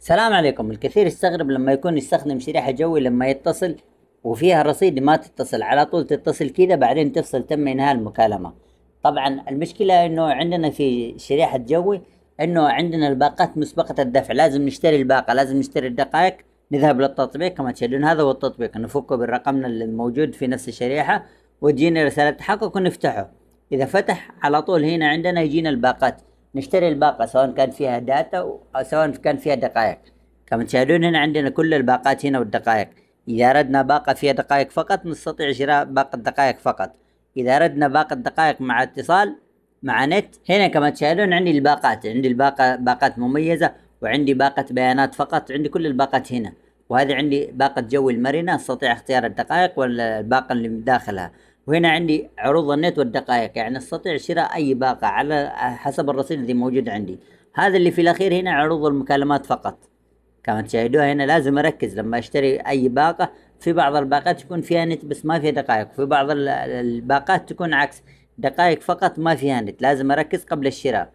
السلام عليكم الكثير يستغرب لما يكون يستخدم شريحة جوي لما يتصل وفيها رصيد ما تتصل على طول تتصل كذا بعدين تفصل تم انهاء المكالمة طبعا المشكلة انه عندنا في شريحة جوي انه عندنا الباقات مسبقة الدفع لازم نشتري الباقة لازم نشتري الدقائق نذهب للتطبيق كما تشاهدون هذا هو التطبيق نفكه بالرقم الموجود في نفس الشريحة وتجينا رسالة تحقق ونفتحه إذا فتح على طول هنا عندنا يجينا الباقات نشتري الباقة سواء كان فيها داتا أو سواء كان فيها دقائق كما تشاهدون هنا عندنا كل الباقات هنا والدقائق إذا أردنا باقة فيها دقائق فقط نستطيع شراء باقة دقائق فقط إذا أردنا باقة دقائق مع اتصال مع نت هنا كما تشاهدون عندي الباقات عندي الباقة باقات مميزة وعندي باقة بيانات فقط عندي كل الباقات هنا وهذه عندي باقة جو المرنة استطيع اختيار الدقائق والباقة اللي داخلها وهنا عندي عروض النت والدقائق يعني استطيع شراء اي باقة على حسب الرصيد اللي موجود عندي هذا اللي في الاخير هنا عروض المكالمات فقط كما تشاهدوها هنا لازم اركز لما اشتري اي باقة في بعض الباقات تكون فيها نت بس ما فيها دقائق في بعض الباقات تكون عكس دقائق فقط ما فيها نت لازم اركز قبل الشراء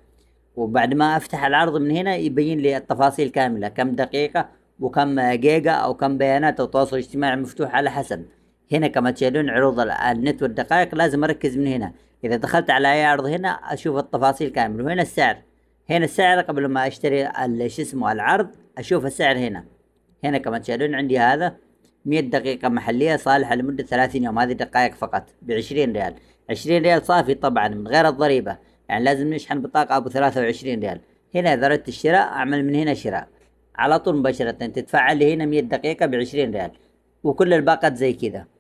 وبعد ما افتح العرض من هنا يبين لي التفاصيل كاملة كم دقيقة وكم جيجا او كم بيانات او تواصل اجتماعي مفتوح على حسب هنا كما تشاهدون عروض النت والدقائق لازم اركز من هنا اذا دخلت على اي عرض هنا اشوف التفاصيل كامل وهنا السعر هنا السعر قبل ما اشتري شو اسمه العرض اشوف السعر هنا هنا كما تشاهدون عندي هذا 100 دقيقة محلية صالحة لمدة 30 يوم هذه دقائق فقط ب 20 ريال 20 ريال صافي طبعا من غير الضريبة يعني لازم نشحن بطاقة أبو 23 ريال هنا إذا أردت الشراء أعمل من هنا شراء على طول مباشرة تدفع لي هنا 100 دقيقة ب 20 ريال وكل الباقات زي كذا